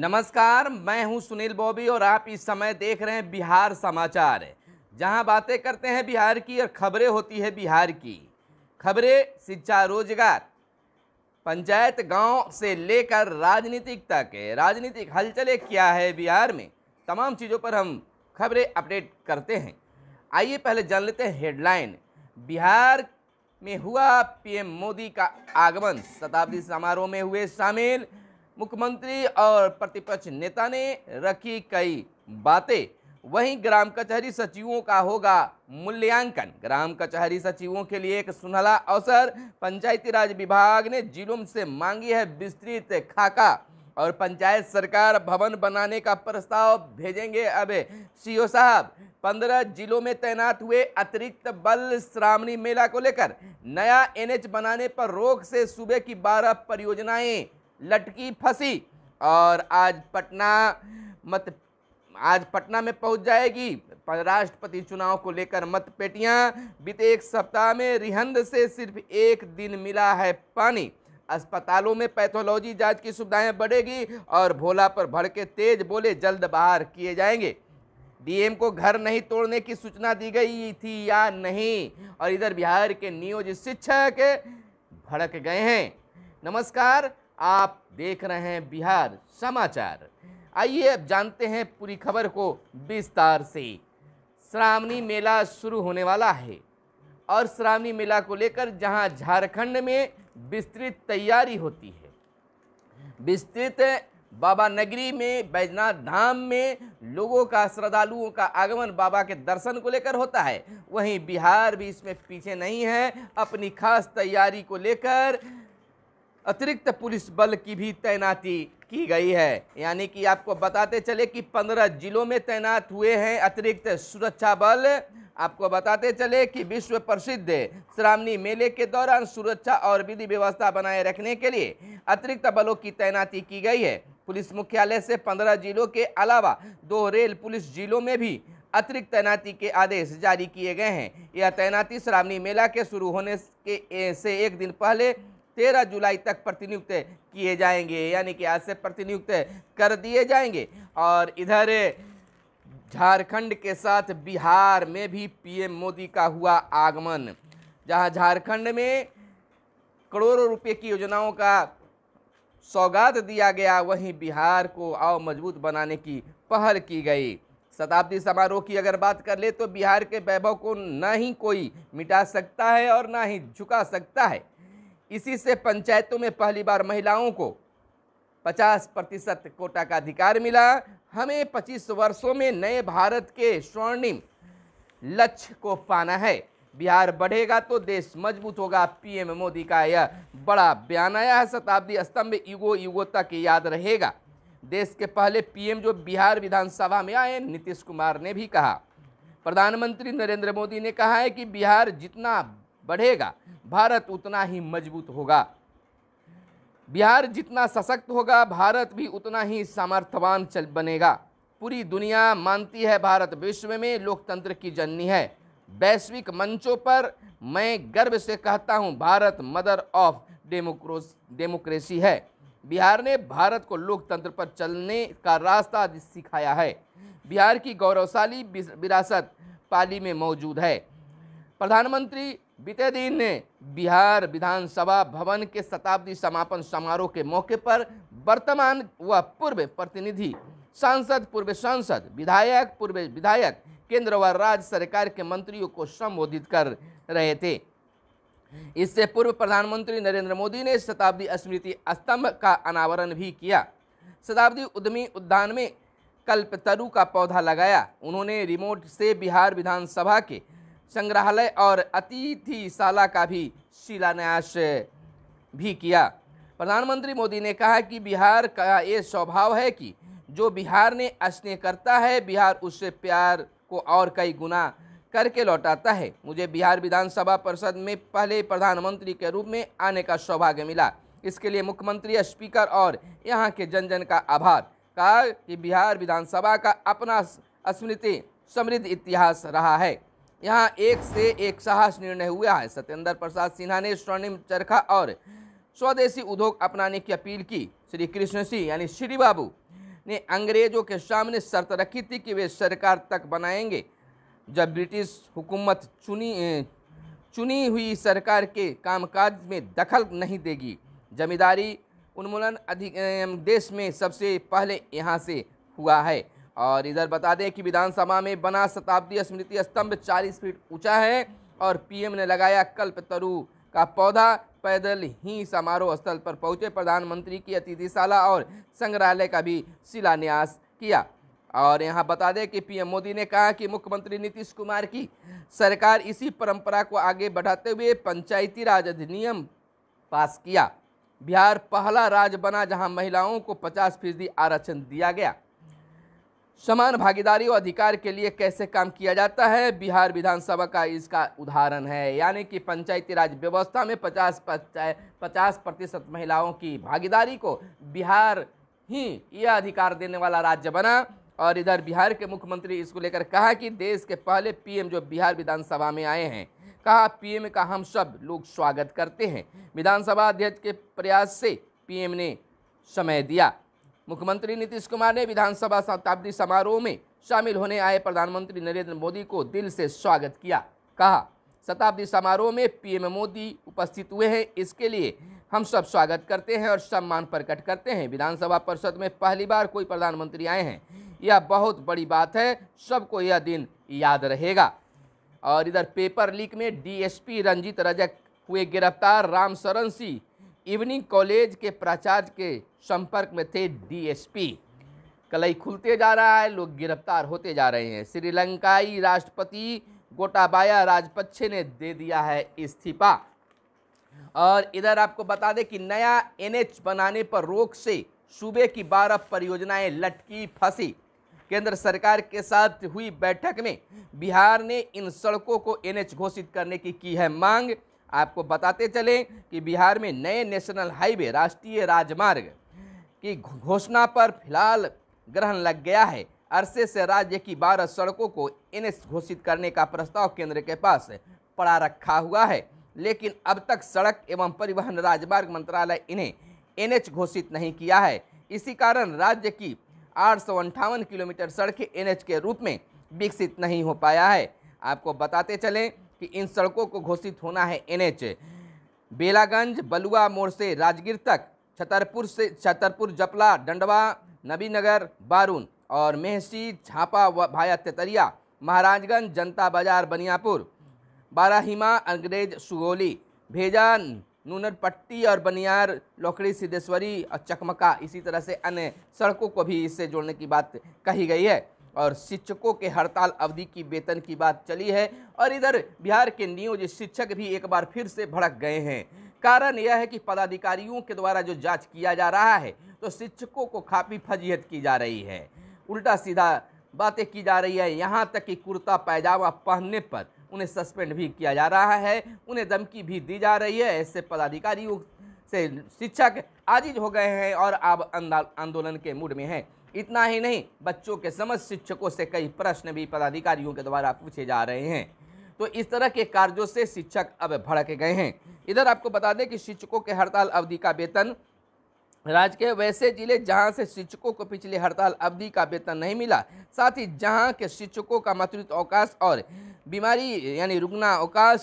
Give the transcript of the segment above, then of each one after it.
नमस्कार मैं हूं सुनील बॉबी और आप इस समय देख रहे हैं बिहार समाचार जहां बातें करते हैं बिहार की और खबरें होती है बिहार की खबरें शिक्षा रोजगार पंचायत गांव से लेकर राजनीतिक तक राजनीतिक हलचले क्या है बिहार में तमाम चीज़ों पर हम खबरें अपडेट करते हैं आइए पहले जान लेते हैं हेडलाइन बिहार में हुआ पीएम मोदी का आगमन शताब्दी समारोह में हुए शामिल मुख्यमंत्री और प्रतिपक्ष नेता ने रखी कई बातें वहीं ग्राम कचहरी सचिवों का होगा मूल्यांकन ग्राम कचहरी सचिवों के लिए एक सुनहला अवसर पंचायती राज विभाग ने जिलों से मांगी है विस्तृत खाका और पंचायत सरकार भवन बनाने का प्रस्ताव भेजेंगे अब सीओ साहब पंद्रह जिलों में तैनात हुए अतिरिक्त बल श्रावणी मेला को लेकर नया एनएच बनाने पर रोक से सूबे की बारह परियोजनाएं लटकी फंसी और आज पटना मत आज पटना में पहुंच जाएगी राष्ट्रपति चुनाव को लेकर पेटियां बीते एक सप्ताह में रिहंद से सिर्फ एक दिन मिला है पानी अस्पतालों में पैथोलॉजी जांच की सुविधाएं बढ़ेगी और भोला पर भड़के तेज बोले जल्द बाहर किए जाएंगे डीएम को घर नहीं तोड़ने की सूचना दी गई थी या नहीं और इधर बिहार के नियोजित शिक्षक भड़क गए हैं नमस्कार आप देख रहे हैं बिहार समाचार आइए अब जानते हैं पूरी खबर को विस्तार से श्रावणी मेला शुरू होने वाला है और श्रावणी मेला को लेकर जहां झारखंड में विस्तृत तैयारी होती है विस्तृत बाबा नगरी में बैजनाथ धाम में लोगों का श्रद्धालुओं का आगमन बाबा के दर्शन को लेकर होता है वहीं बिहार भी इसमें पीछे नहीं है अपनी खास तैयारी को लेकर अतिरिक्त पुलिस बल की भी तैनाती की गई है यानी कि आपको बताते चले कि पंद्रह जिलों में तैनात हुए हैं अतिरिक्त सुरक्षा बल आपको बताते चले कि विश्व प्रसिद्ध श्रावणी मेले के दौरान सुरक्षा और विधि व्यवस्था बनाए रखने के लिए अतिरिक्त बलों की तैनाती की गई है पुलिस मुख्यालय से पंद्रह जिलों के अलावा दो रेल पुलिस जिलों में भी अतिरिक्त तैनाती के आदेश जारी किए गए हैं यह तैनाती श्रावणी मेला के शुरू होने के से एक दिन पहले तेरह जुलाई तक प्रतिनियुक्त किए जाएंगे यानी कि आज से प्रतिनियुक्त कर दिए जाएंगे और इधर झारखंड के साथ बिहार में भी पीएम मोदी का हुआ आगमन जहां झारखंड में करोड़ों रुपए की योजनाओं का सौगात दिया गया वहीं बिहार को और मजबूत बनाने की पहल की गई शताब्दी समारोह की अगर बात कर ले तो बिहार के वैभव को ना ही कोई मिटा सकता है और ना ही झुका सकता है इसी से पंचायतों में पहली बार महिलाओं को 50 प्रतिशत कोटा का अधिकार मिला हमें 25 वर्षों में नए भारत के स्वर्णिम लक्ष्य को पाना है बिहार बढ़ेगा तो देश मजबूत होगा पीएम मोदी का यह बड़ा बयान आया है शताब्दी स्तंभ युगो युगो तक याद रहेगा देश के पहले पीएम जो बिहार विधानसभा में आए नीतीश कुमार ने भी कहा प्रधानमंत्री नरेंद्र मोदी ने कहा है कि बिहार जितना बढ़ेगा भारत उतना ही मजबूत होगा बिहार जितना सशक्त होगा भारत भी उतना ही सामर्थ्यवान चल बनेगा पूरी दुनिया मानती है भारत विश्व में लोकतंत्र की जननी है वैश्विक मंचों पर मैं गर्व से कहता हूं Bharat mother of democracy democracy है बिहार ने भारत को लोकतंत्र पर चलने का रास्ता सिखाया है बिहार की गौरवशाली विरासत पाली में मौजूद है प्रधानमंत्री बीते दिन ने बिहार विधानसभा भवन के शताब्दी समापन समारोह के मौके पर वर्तमान व पूर्व प्रतिनिधि सांसद पूर्व सांसद विधायक पूर्व विधायक केंद्र व राज्य सरकार के मंत्रियों को संबोधित कर रहे थे इससे पूर्व प्रधानमंत्री नरेंद्र मोदी ने शताब्दी स्मृति स्तंभ का अनावरण भी किया शताब्दी उद्यमी उद्यान में कल्पतरु का पौधा लगाया उन्होंने रिमोट से बिहार विधानसभा के संग्रहालय और अतिथिशाला का भी शिलान्यास भी किया प्रधानमंत्री मोदी ने कहा कि बिहार का ये स्वभाव है कि जो बिहार ने स्नेह करता है बिहार उससे प्यार को और कई गुना करके लौटाता है मुझे बिहार विधानसभा परिषद में पहले प्रधानमंत्री के रूप में आने का सौभाग्य मिला इसके लिए मुख्यमंत्री स्पीकर और यहाँ के जन जन का आभार कहा कि बिहार विधानसभा का अपना स्मृति समृद्ध इतिहास रहा है यहाँ एक से एक साहस निर्णय हुआ है सत्येंद्र प्रसाद सिन्हा ने स्वर्णिम चरखा और स्वदेशी उद्योग अपनाने की अपील की श्री कृष्ण सिंह यानी श्री बाबू ने अंग्रेजों के सामने शर्त रखी थी कि वे सरकार तक बनाएंगे जब ब्रिटिश हुकूमत चुनी चुनी हुई सरकार के कामकाज में दखल नहीं देगी जमींदारी उन्मूलन अधिक देश में सबसे पहले यहाँ से हुआ है और इधर बता दें कि विधानसभा में बना शताब्दी स्मृति स्तंभ चालीस फीट ऊंचा है और पीएम ने लगाया कल्प तरु का पौधा पैदल ही समारोह स्थल पर पहुंचे प्रधानमंत्री की अतिथिशाला और संग्रहालय का भी शिलान्यास किया और यहाँ बता दें कि पीएम मोदी ने कहा कि मुख्यमंत्री नीतीश कुमार की सरकार इसी परंपरा को आगे बढ़ाते हुए पंचायती राज अधिनियम पास किया बिहार पहला राज्य बना जहां महिलाओं को 50 फीसदी आरक्षण दिया गया समान भागीदारी और अधिकार के लिए कैसे काम किया जाता है बिहार विधानसभा का इसका उदाहरण है यानी कि पंचायती राज व्यवस्था में 50 पंचायत पचास प्रतिशत महिलाओं की भागीदारी को बिहार ही यह अधिकार देने वाला राज्य बना और इधर बिहार के मुख्यमंत्री इसको लेकर कहा कि देश के पहले पीएम जो बिहार विधानसभा में आए हैं कहा पीएम का हम सब लोग स्वागत करते हैं विधानसभा अध्यक्ष के प्रयास से पीएम ने समय दिया मुख्यमंत्री नीतीश कुमार ने विधानसभा शताब्दी समारोह में शामिल होने आए प्रधानमंत्री नरेंद्र मोदी को दिल से स्वागत किया कहा शताब्दी समारोह में पीएम मोदी उपस्थित हुए हैं इसके लिए हम सब स्वागत करते हैं और सम्मान प्रकट करते हैं विधानसभा परिषद में पहली बार कोई प्रधानमंत्री आए हैं यह बहुत बड़ी बात है सबको यह दिन याद रहेगा और इधर पेपर लीक में डीएसपी रंजीत रजक हुए गिरफ्तार राम शरण सिंह इवनिंग कॉलेज के प्राचार्य के संपर्क में थे डीएसपी कलई खुलते जा रहा है लोग गिरफ्तार होते जा रहे हैं श्रीलंकाई राष्ट्रपति गोटाबाया राजपक्षे ने दे दिया है इस्तीफा और इधर आपको बता दें कि नया एनएच बनाने पर रोक से सूबे की बारह परियोजनाएं लटकी फंसी केंद्र सरकार के साथ हुई बैठक में बिहार ने इन सड़कों को एनएच घोषित करने की की है मांग आपको बताते चलें कि बिहार में नए नेशनल हाईवे राष्ट्रीय राजमार्ग की घोषणा पर फिलहाल ग्रहण लग गया है अरसे से राज्य की बारह सड़कों को एन घोषित करने का प्रस्ताव केंद्र के पास पड़ा रखा हुआ है लेकिन अब तक सड़क एवं परिवहन राजमार्ग मंत्रालय इन्हें एन घोषित नहीं किया है इसी कारण राज्य की आठ किलोमीटर सड़कें एन के रूप में विकसित नहीं हो पाया है आपको बताते चलें कि इन सड़कों को घोषित होना है एनएच बेलागंज बलुआ मोड़ से राजगीर तक छतरपुर से छतरपुर जपला डंडवा नबीनगर बारून और मेहसी छापा व भाया तेतरिया महाराजगंज जनता बाजार बनियापुर बाराहिमा अंग्रेज सुगोली भेजा नूनरपट्टी और बनियार लोकड़ी सिद्धेश्वरी और चकमका इसी तरह से अन्य सड़कों को भी इससे जोड़ने की बात कही गई है और शिक्षकों के हड़ताल अवधि की वेतन की बात चली है और इधर बिहार के नियोजित शिक्षक भी एक बार फिर से भड़क गए हैं कारण यह है कि पदाधिकारियों के द्वारा जो जांच किया जा रहा है तो शिक्षकों को काफ़ी फजीहत की जा रही है उल्टा सीधा बातें की जा रही है यहाँ तक कि कुर्ता पैजामा पहनने पर उन्हें सस्पेंड भी किया जा रहा है उन्हें धमकी भी दी जा रही है ऐसे पदाधिकारियों से शिक्षक आजिज हो गए हैं और अब आंदोलन के मूड में हैं इतना ही नहीं बच्चों के समस्त शिक्षकों से कई प्रश्न भी पदाधिकारियों के द्वारा पूछे जा रहे हैं तो इस तरह के कार्यों से शिक्षक अब भड़क गए हैं इधर आपको बता दें कि शिक्षकों के हड़ताल अवधि का वेतन राज्य के वैसे जिले जहां से शिक्षकों को पिछले हड़ताल अवधि का वेतन नहीं मिला साथ ही जहां के शिक्षकों का मातृत्व अवकाश और बीमारी यानी रुगना अवकाश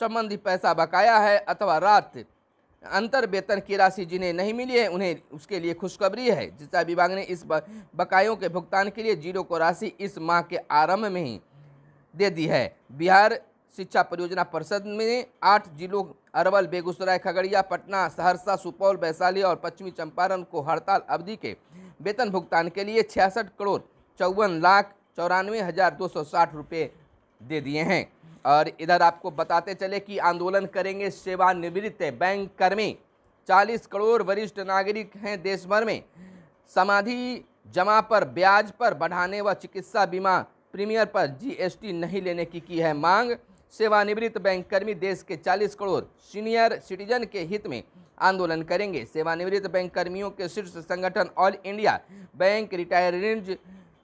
संबंधी पैसा बकाया है अथवा रात अंतर वेतन की राशि जिन्हें नहीं मिली है उन्हें उसके लिए खुशखबरी है शिक्षा विभाग ने इस बकायों के भुगतान के लिए जीरो को राशि इस माह के आरंभ में ही दे दी है बिहार शिक्षा परियोजना परिषद में आठ जिलों अरवल बेगूसराय खगड़िया पटना सहरसा सुपौल वैशाली और पश्चिमी चंपारण को हड़ताल अवधि के वेतन भुगतान के लिए छियासठ करोड़ चौवन लाख चौरानवे हज़ार दो सौ साठ रुपये दे दिए हैं और इधर आपको बताते चले कि आंदोलन करेंगे सेवानिवृत्त बैंक कर्मी चालीस करोड़ वरिष्ठ नागरिक हैं देश भर में समाधि जमा पर ब्याज पर बढ़ाने व चिकित्सा बीमा प्रीमियर पर जीएसटी नहीं लेने की की है मांग सेवानिवृत्त बैंक कर्मी देश के 40 करोड़ सीनियर सिटीजन के हित में आंदोलन करेंगे सेवानिवृत्त बैंक कर्मियों के शीर्ष संगठन all India bank retirees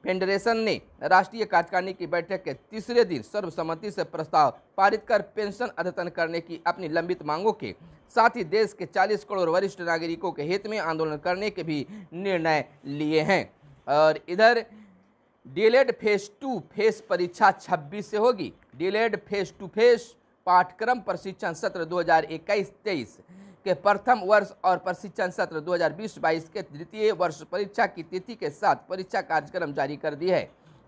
federation ने राष्ट्रीय कार्यकारिणी की बैठक के तीसरे दिन सर्वसम्मति से प्रस्ताव पारित कर पेंशन अद्यतन करने की अपनी लंबित मांगों के साथ ही देश के 40 करोड़ वरिष्ठ नागरिकों के हित में आंदोलन करने के भी निर्णय लिए हैं और इधर डिलेड फेस टू फेस परीक्षा 26 से होगी डिलेड फेस टू फेस पाठ्यक्रम प्रशिक्षण सत्र दो हज़ार के प्रथम वर्ष और प्रशिक्षण सत्र 2020-22 के द्वितीय वर्ष परीक्षा की तिथि के साथ परीक्षा कार्यक्रम जारी कर दी है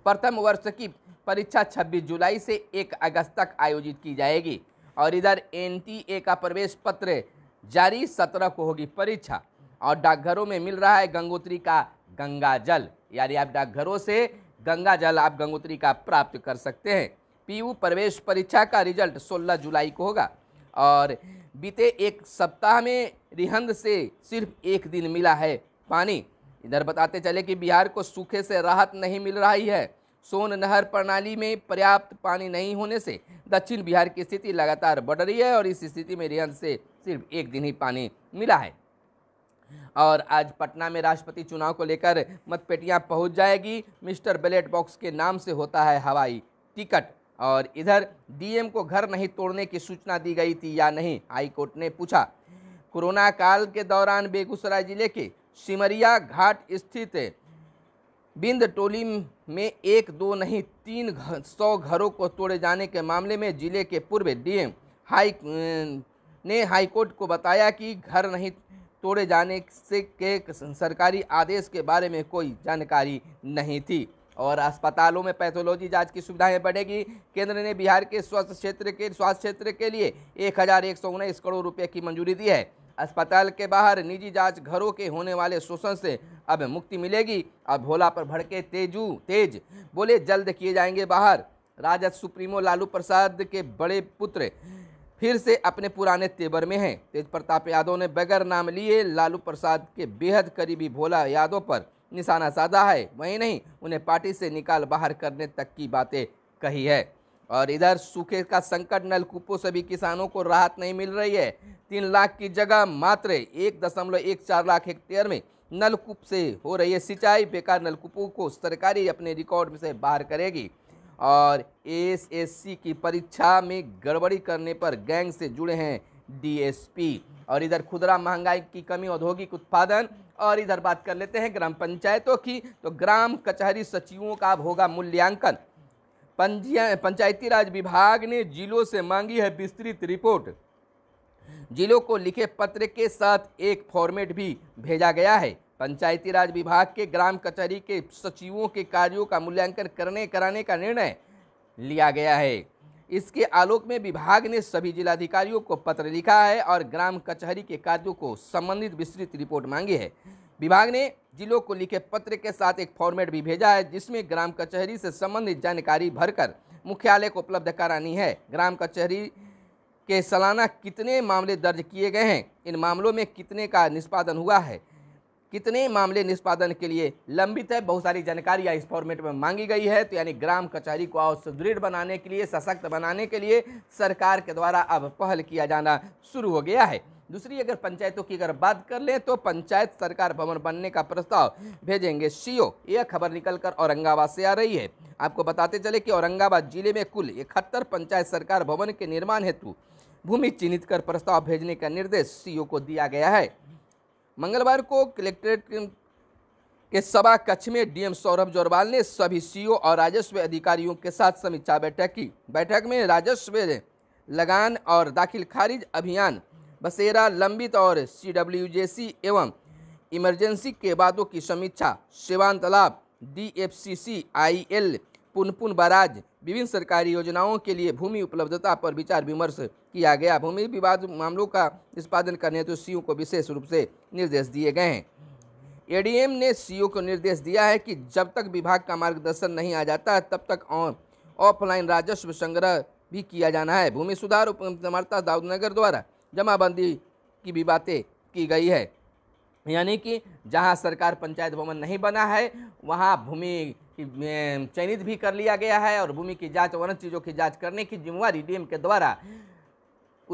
प्रथम वर्ष की परीक्षा 26 जुलाई से 1 अगस्त तक आयोजित की जाएगी और इधर एन का प्रवेश पत्र जारी सत्रह को होगी परीक्षा और डाकघरों में मिल रहा है गंगोत्री का गंगा जल यानी आप डाकघरों से गंगा जल आप गंगोत्री का प्राप्त कर सकते हैं पीयू प्रवेश परीक्षा का रिजल्ट 16 जुलाई को होगा और बीते एक सप्ताह में रिहंद से सिर्फ एक दिन मिला है पानी इधर बताते चले कि बिहार को सूखे से राहत नहीं मिल रही है सोन नहर प्रणाली में पर्याप्त पानी नहीं होने से दक्षिण बिहार की स्थिति लगातार बढ़ रही है और इस स्थिति में रिहंद से सिर्फ एक दिन ही पानी मिला है और आज पटना में राष्ट्रपति चुनाव को लेकर मतपेटियां पहुंच जाएगी मिस्टर बैलेट बॉक्स के नाम से होता है हवाई टिकट और इधर डीएम को घर नहीं तोड़ने की सूचना दी गई थी या नहीं हाईकोर्ट ने पूछा कोरोना काल के दौरान बेगूसराय जिले के सिमरिया घाट स्थित बिंद टोली में एक दो नहीं तीन सौ घरों को तोड़े जाने के मामले में जिले के पूर्व डीएम हाई ने हाईकोर्ट को बताया कि घर नहीं तोड़े जाने से के सरकारी आदेश के बारे में कोई जानकारी नहीं थी और अस्पतालों में पैथोलॉजी जांच की सुविधाएं बढ़ेगी केंद्र ने बिहार के स्वास्थ्य क्षेत्र के स्वास्थ्य क्षेत्र के लिए एक हज़ार एक सौ उन्नीस करोड़ रुपये की मंजूरी दी है अस्पताल के बाहर निजी जांच घरों के होने वाले शोषण से अब मुक्ति मिलेगी अब भोला पर भड़के तेजू तेज बोले जल्द किए जाएंगे बाहर राजद सुप्रीमो लालू प्रसाद के बड़े पुत्र फिर से अपने पुराने तेवर में हैं तेज प्रताप यादव ने बगैर नाम लिए लालू प्रसाद के बेहद करीबी भोला यादव पर निशाना साधा है वहीं नहीं उन्हें पार्टी से निकाल बाहर करने तक की बातें कही है और इधर सूखे का संकट नलकूपों से भी किसानों को राहत नहीं मिल रही है तीन लाख की जगह मात्र एक दशमलव एक चार लाख हेक्टेयर में नलकूप से हो रही है सिंचाई बेकार नलकूपों को सरकारी अपने रिकॉर्ड से बाहर करेगी और एसएससी की परीक्षा में गड़बड़ी करने पर गैंग से जुड़े हैं डीएसपी और इधर खुदरा महंगाई की कमी औद्योगिक उत्पादन और इधर बात कर लेते हैं ग्राम पंचायतों की तो ग्राम कचहरी सचिवों का अब होगा मूल्यांकन पंचायती राज विभाग ने जिलों से मांगी है विस्तृत रिपोर्ट जिलों को लिखे पत्र के साथ एक फॉर्मेट भी भेजा गया है पंचायती राज विभाग के ग्राम कचहरी के सचिवों के कार्यों का मूल्यांकन करने कराने का निर्णय लिया गया है इसके आलोक में विभाग ने सभी जिलाधिकारियों को पत्र लिखा है और ग्राम कचहरी के कार्यों को संबंधित विस्तृत रिपोर्ट मांगी है विभाग ने जिलों को लिखे पत्र के साथ एक फॉर्मेट भी भेजा है जिसमें ग्राम कचहरी से संबंधित जानकारी भरकर मुख्यालय को उपलब्ध करानी है ग्राम कचहरी के सालाना कितने मामले दर्ज किए गए हैं इन मामलों में कितने का निष्पादन हुआ है कितने मामले निष्पादन के लिए लंबित है बहुत सारी जानकारियाँ इस फॉर्मेट में मांगी गई है तो यानी ग्राम कचहरी को और सुदृढ़ बनाने के लिए सशक्त बनाने के लिए सरकार के द्वारा अब पहल किया जाना शुरू हो गया है दूसरी अगर पंचायतों की अगर बात कर लें तो पंचायत सरकार भवन बनने का प्रस्ताव भेजेंगे सीओ यह खबर निकलकर औरंगाबाद से आ रही है आपको बताते चले कि औरंगाबाद जिले में कुल इकहत्तर पंचायत सरकार भवन के निर्माण हेतु भूमि चिन्हित कर प्रस्ताव भेजने का निर्देश सीओ को दिया गया है मंगलवार को कलेक्ट्रेट के सभा कक्ष में डीएम सौरभ जोरवाल ने सभी सीओ और राजस्व अधिकारियों के साथ समीक्षा बैठक की बैठक में राजस्व लगान और दाखिल खारिज अभियान बसेरा लंबित और सी एवं इमरजेंसी के वादों की समीक्षा सेवान तालाब D F C C I L Punpun barrage विभिन्न सरकारी योजनाओं के लिए भूमि उपलब्धता पर विचार विमर्श किया गया भूमि विवाद मामलों का निष्पादन करने हेतु तो सी को विशेष रूप से निर्देश दिए गए हैं एडीएम ने सीओ को निर्देश दिया है कि जब तक विभाग का मार्गदर्शन नहीं आ जाता तब तक ऑन ऑफलाइन राजस्व संग्रह भी किया जाना है भूमि सुधार उपमर्ता दाऊदनगर द्वारा जमाबंदी की भी बातें की गई है यानी कि जहां सरकार पंचायत भवन नहीं बना है वहां भूमि चयनित भी कर लिया गया है और भूमि की जांच और अन्य चीज़ों की जांच करने की जिम्मेवारी डीएम के द्वारा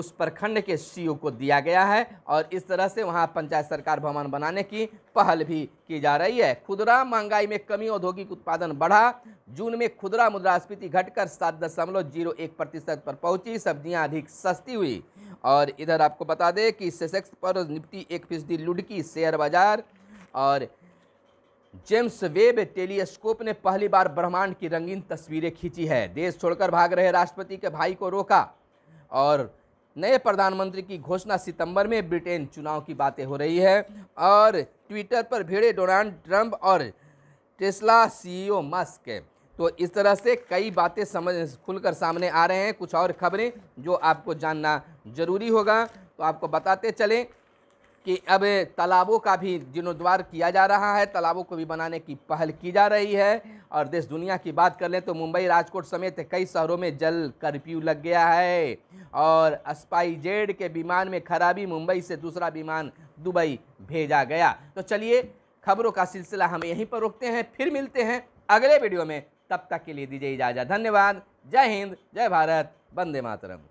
उस प्रखंड के सीओ को दिया गया है और इस तरह से वहां पंचायत सरकार भवन बनाने की पहल भी की जा रही है खुदरा महंगाई में कमी औद्योगिक उत्पादन बढ़ा जून में खुदरा मुद्रास्फीति घटकर सात दशमलव जीरो एक प्रतिशत पर पहुंची सब्जियां अधिक सस्ती हुई और इधर आपको बता दें कि सेसेक्स पर निपटी एक फीसदी लुढ़की शेयर बाजार और जेम्स वेब टेलीस्कोप ने पहली बार ब्रह्मांड की रंगीन तस्वीरें खींची है देश छोड़कर भाग रहे राष्ट्रपति के भाई को रोका और नए प्रधानमंत्री की घोषणा सितंबर में ब्रिटेन चुनाव की बातें हो रही है और ट्विटर पर भिड़े डोनाल्ड ट्रंप और टेस्ला सीईओ मस्क तो इस तरह से कई बातें समझ खुलकर सामने आ रहे हैं कुछ और खबरें जो आपको जानना जरूरी होगा तो आपको बताते चलें कि अब तालाबों का भी जीर्णोद्वार किया जा रहा है तालाबों को भी बनाने की पहल की जा रही है और देश दुनिया की बात कर लें तो मुंबई राजकोट समेत कई शहरों में जल कर्फ्यू लग गया है और स्पाइजेड के विमान में खराबी मुंबई से दूसरा विमान दुबई भेजा गया तो चलिए खबरों का सिलसिला हम यहीं पर रोकते हैं फिर मिलते हैं अगले वीडियो में तब तक के लिए दीजिए इजाज़त धन्यवाद जय हिंद जय भारत वंदे मातरम